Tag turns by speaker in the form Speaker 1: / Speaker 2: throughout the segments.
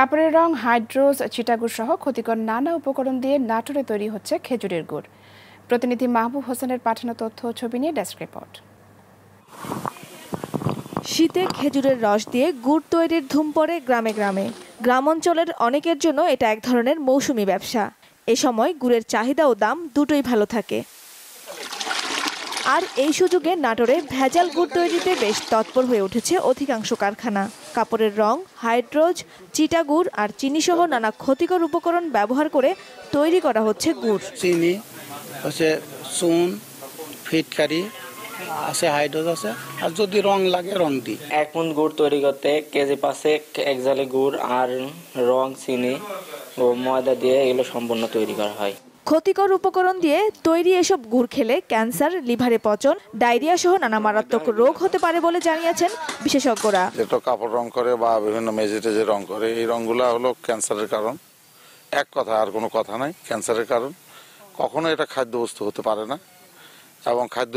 Speaker 1: কাপড়ের রং হাইড্রোস চিটাগুড় সহ ক্ষতিকর নানা উপকরণ দিয়ে নাটোরে তৈরি হচ্ছে খেজুরের গুড় প্রতিনিধি মাহবুব হোসেনের পাঠানো তথ্য ছবি নিয়ে ডেস্ক রিপোর্ট শীতে খেজুরের রস দিয়ে গুড় তৈরির ধুম পড়ে গ্রামে গ্রামে গ্রাম অঞ্চলের অনেকের জন্য এটা এক ধরনের মৌসুমি ব্যবসা এ সময় গুড়ের চাহিদা ও দাম দুটোই ভালো থাকে আর এই সুযোগে নাটোরে ভেজাল গুড় তৈরিতে বেশ তৎপর হয়ে উঠেছে অধিকাংশ কারখানা কাপড়ের রং হাইড্রোজ চিটাগুড় আর চিনি সহ নানা ক্ষতিকর উপকরণ ব্যবহার করে তৈরি করা হচ্ছে গুড় চিনি
Speaker 2: হচ্ছে চুন ফিটকারি আছে হাইড্রোজ আছে আর যদি রং লাগে রং দি এক মন গুড় তৈরি করতে কেজি পাঁচে এক জালে গুড় আর রং চিনি ও ময়দা দিয়ে এগুলো সম্পূর্ণ তৈরি করা হয়
Speaker 1: ক্ষতিকর উপকরণ দিয়ে তৈরি এসব গুড় খেলে ক্যান্সার লিভারে পচন ডায়রিয়া সহ নানা মারাত্মক রোগ হতে পারে বলে জানিয়েছেন বিশেষজ্ঞরা
Speaker 2: যেটা কাপড় রং করে বা বিভিন্ন মেঝেতে যে রং করে এই রংগুলো হলো ক্যান্সারের কারণ এক কথা আর কোনো কথা নাই ক্যান্সারের কারণ কখনো এটা খাদ্যবস্তু হতে পারে না এবং খাদ্য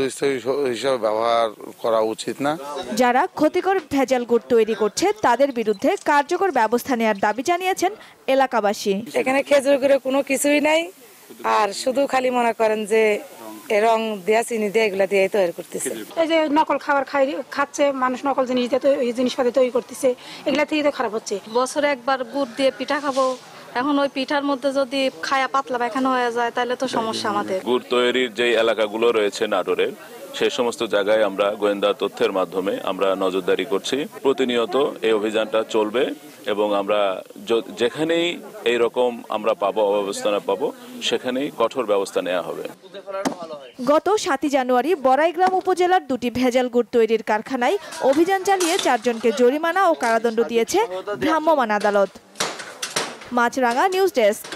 Speaker 2: হিসাবে ব্যবহার করা উচিত না
Speaker 1: যারা ক্ষতিকর ভেজাল গুড় তৈরি করছে তাদের বিরুদ্ধে কার্যকর ব্যবস্থা নেওয়ার দাবি জানিয়েছেন এলাকাবাসী এখানে খেজুর গুড়ে কোনো কিছুই নাই আর শুধু খালি মনে করেন যে রং দেয়া চিনি দিয়ে এগুলা দিয়ে তৈরি করতেছে এই যে নকল খাবার খাই খাচ্ছে মানুষ নকল জিনিস দিয়ে এই জিনিস পাতি তৈরি করতেছে এগুলা থেকে তো খারাপ হচ্ছে বছরে একবার গুড় দিয়ে পিঠা খাবো এখন ওই পিঠার মধ্যে যদি খায়া পাতলা বেখানো হয়ে যায় তাহলে তো সমস্যা আমাদের
Speaker 3: গুড় তৈরির যে এলাকাগুলো রয়েছে নাটোরের সে সমস্ত জায়গায় আমরা গোয়েন্দা তথ্যের মাধ্যমে আমরা নজরদারি করছি প্রতিনিয়ত এই অভিযানটা চলবে এবং আমরা যেখানেই এই রকম আমরা পাবো অব্যবস্থা পাবো সেখানেই কঠোর ব্যবস্থা নেওয়া হবে
Speaker 1: গত সাতই জানুয়ারি বড়াইগ্রাম উপজেলার দুটি ভেজাল গুড় তৈরির কারখানায় অভিযান চালিয়ে চারজনকে জরিমানা ও কারাদণ্ড দিয়েছে ভ্রাম্যমান আদালত মাছরাঙা নিউজ ডেস্ক